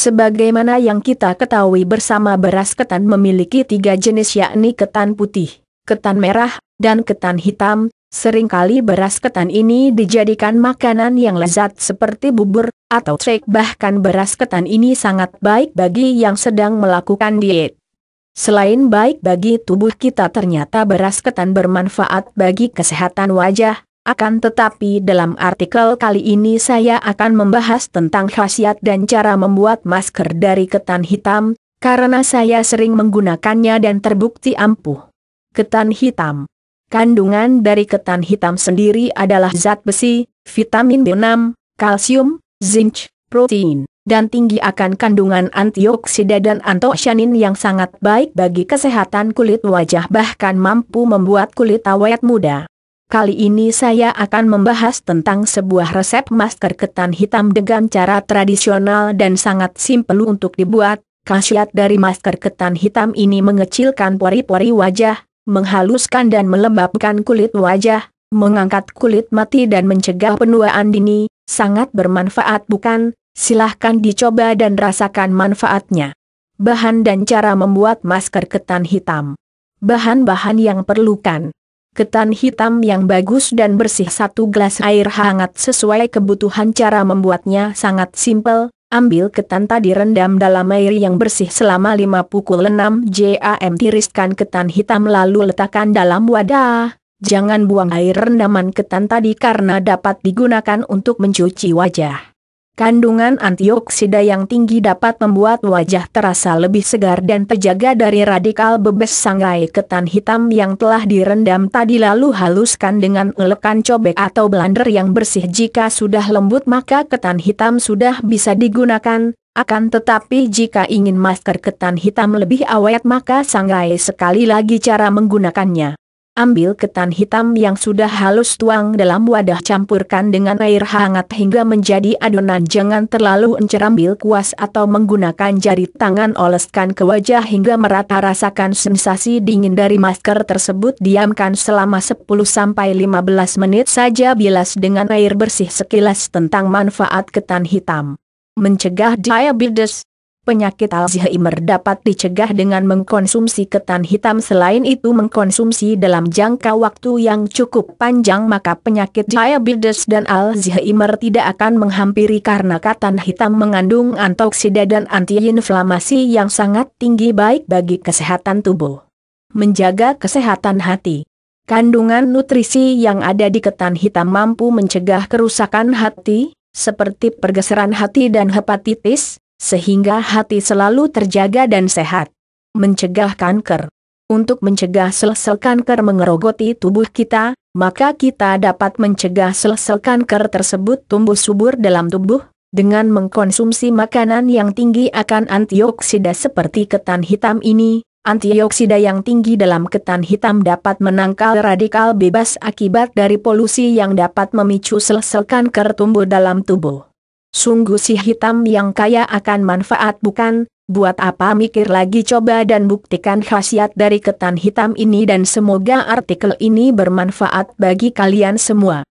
Sebagaimana yang kita ketahui bersama beras ketan memiliki tiga jenis yakni ketan putih, ketan merah, dan ketan hitam, seringkali beras ketan ini dijadikan makanan yang lezat seperti bubur, atau cek bahkan beras ketan ini sangat baik bagi yang sedang melakukan diet. Selain baik bagi tubuh kita ternyata beras ketan bermanfaat bagi kesehatan wajah, akan tetapi dalam artikel kali ini saya akan membahas tentang khasiat dan cara membuat masker dari ketan hitam, karena saya sering menggunakannya dan terbukti ampuh. Ketan hitam Kandungan dari ketan hitam sendiri adalah zat besi, vitamin B6, kalsium, zinc, protein, dan tinggi akan kandungan antioksidan dan antosianin yang sangat baik bagi kesehatan kulit wajah bahkan mampu membuat kulit awet muda. Kali ini saya akan membahas tentang sebuah resep masker ketan hitam dengan cara tradisional dan sangat simpel untuk dibuat. Khasiat dari masker ketan hitam ini mengecilkan pori-pori wajah, menghaluskan dan melembabkan kulit wajah, mengangkat kulit mati dan mencegah penuaan dini, sangat bermanfaat bukan? Silahkan dicoba dan rasakan manfaatnya. Bahan dan cara membuat masker ketan hitam. Bahan-bahan yang perlukan ketan hitam yang bagus dan bersih satu gelas air hangat sesuai kebutuhan cara membuatnya sangat simpel, ambil ketan tadi rendam dalam air yang bersih selama 5 pukul 6 jam tiriskan ketan hitam lalu letakkan dalam wadah. Jangan buang air rendaman ketan tadi karena dapat digunakan untuk mencuci wajah. Kandungan antioksida yang tinggi dapat membuat wajah terasa lebih segar dan terjaga dari radikal bebas sangrai ketan hitam yang telah direndam tadi lalu haluskan dengan elekan cobek atau blender yang bersih jika sudah lembut maka ketan hitam sudah bisa digunakan, akan tetapi jika ingin masker ketan hitam lebih awet maka sangrai sekali lagi cara menggunakannya. Ambil ketan hitam yang sudah halus tuang dalam wadah campurkan dengan air hangat hingga menjadi adonan jangan terlalu encer ambil kuas atau menggunakan jari tangan oleskan ke wajah hingga merata rasakan sensasi dingin dari masker tersebut diamkan selama 10-15 menit saja bilas dengan air bersih sekilas tentang manfaat ketan hitam. Mencegah diabetes Penyakit Alzheimer dapat dicegah dengan mengkonsumsi ketan hitam selain itu mengkonsumsi dalam jangka waktu yang cukup panjang maka penyakit diabetes dan Alzheimer tidak akan menghampiri karena ketan hitam mengandung antioksidan dan antiinflamasi yang sangat tinggi baik bagi kesehatan tubuh. Menjaga kesehatan hati Kandungan nutrisi yang ada di ketan hitam mampu mencegah kerusakan hati, seperti pergeseran hati dan hepatitis, sehingga hati selalu terjaga dan sehat. Mencegah kanker. Untuk mencegah sel-sel kanker mengerogoti tubuh kita, maka kita dapat mencegah sel-sel kanker tersebut tumbuh subur dalam tubuh, dengan mengkonsumsi makanan yang tinggi akan antioksida seperti ketan hitam ini, antioksida yang tinggi dalam ketan hitam dapat menangkal radikal bebas akibat dari polusi yang dapat memicu sel-sel kanker tumbuh dalam tubuh. Sungguh si hitam yang kaya akan manfaat bukan, buat apa mikir lagi coba dan buktikan khasiat dari ketan hitam ini dan semoga artikel ini bermanfaat bagi kalian semua.